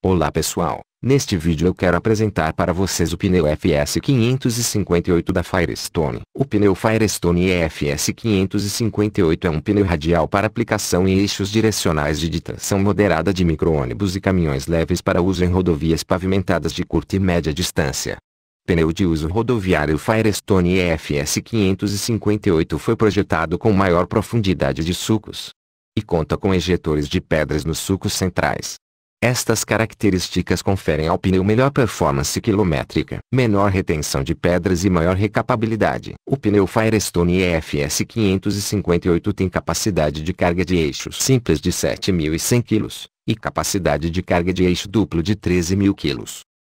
Olá pessoal, neste vídeo eu quero apresentar para vocês o pneu FS 558 da Firestone. O pneu Firestone EFS 558 é um pneu radial para aplicação em eixos direcionais de ditação moderada de micro-ônibus e caminhões leves para uso em rodovias pavimentadas de curta e média distância. Pneu de uso rodoviário Firestone EFS 558 foi projetado com maior profundidade de sulcos e conta com ejetores de pedras nos sulcos centrais. Estas características conferem ao pneu melhor performance quilométrica, menor retenção de pedras e maior recapabilidade. O pneu Firestone EFS 558 tem capacidade de carga de eixo simples de 7.100 kg e capacidade de carga de eixo duplo de 13.000 kg.